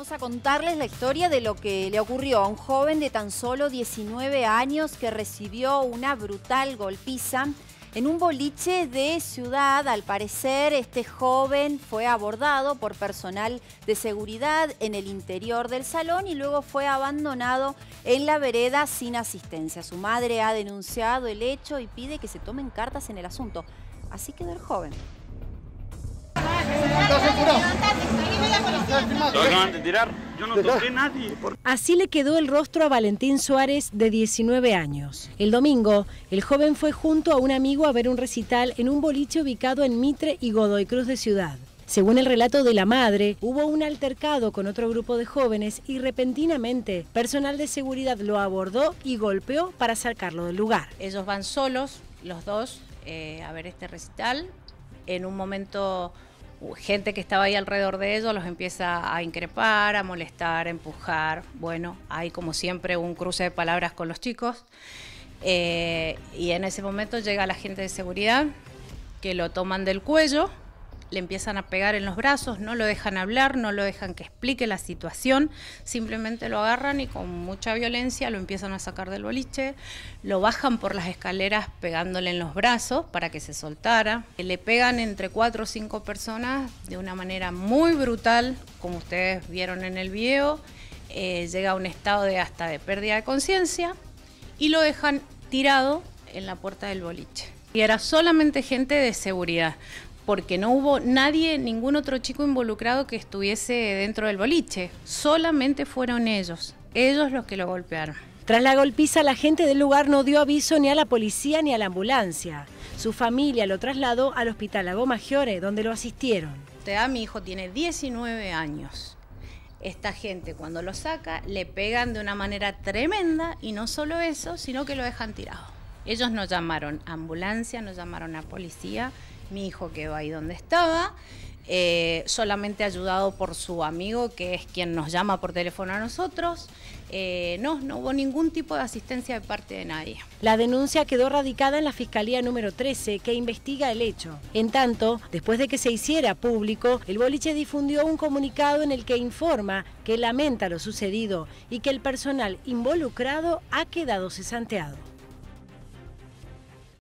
Vamos a contarles la historia de lo que le ocurrió a un joven de tan solo 19 años que recibió una brutal golpiza en un boliche de ciudad. Al parecer, este joven fue abordado por personal de seguridad en el interior del salón y luego fue abandonado en la vereda sin asistencia. Su madre ha denunciado el hecho y pide que se tomen cartas en el asunto. Así quedó el joven. Así le quedó el rostro a Valentín Suárez, de 19 años. El domingo, el joven fue junto a un amigo a ver un recital en un boliche ubicado en Mitre y Godoy Cruz de Ciudad. Según el relato de la madre, hubo un altercado con otro grupo de jóvenes y repentinamente personal de seguridad lo abordó y golpeó para sacarlo del lugar. Ellos van solos, los dos, eh, a ver este recital. En un momento gente que estaba ahí alrededor de ellos los empieza a increpar, a molestar, a empujar. Bueno, hay como siempre un cruce de palabras con los chicos. Eh, y en ese momento llega la gente de seguridad que lo toman del cuello le empiezan a pegar en los brazos, no lo dejan hablar, no lo dejan que explique la situación, simplemente lo agarran y con mucha violencia lo empiezan a sacar del boliche, lo bajan por las escaleras pegándole en los brazos para que se soltara, le pegan entre cuatro o cinco personas de una manera muy brutal, como ustedes vieron en el video, eh, llega a un estado de hasta de pérdida de conciencia y lo dejan tirado en la puerta del boliche. Y era solamente gente de seguridad porque no hubo nadie, ningún otro chico involucrado que estuviese dentro del boliche. Solamente fueron ellos, ellos los que lo golpearon. Tras la golpiza, la gente del lugar no dio aviso ni a la policía ni a la ambulancia. Su familia lo trasladó al hospital Lago donde lo asistieron. Te da, mi hijo tiene 19 años. Esta gente cuando lo saca le pegan de una manera tremenda y no solo eso, sino que lo dejan tirado. Ellos no llamaron ambulancia, nos llamaron a policía, mi hijo quedó ahí donde estaba, eh, solamente ayudado por su amigo, que es quien nos llama por teléfono a nosotros. Eh, no, no hubo ningún tipo de asistencia de parte de nadie. La denuncia quedó radicada en la Fiscalía número 13, que investiga el hecho. En tanto, después de que se hiciera público, el boliche difundió un comunicado en el que informa que lamenta lo sucedido y que el personal involucrado ha quedado cesanteado.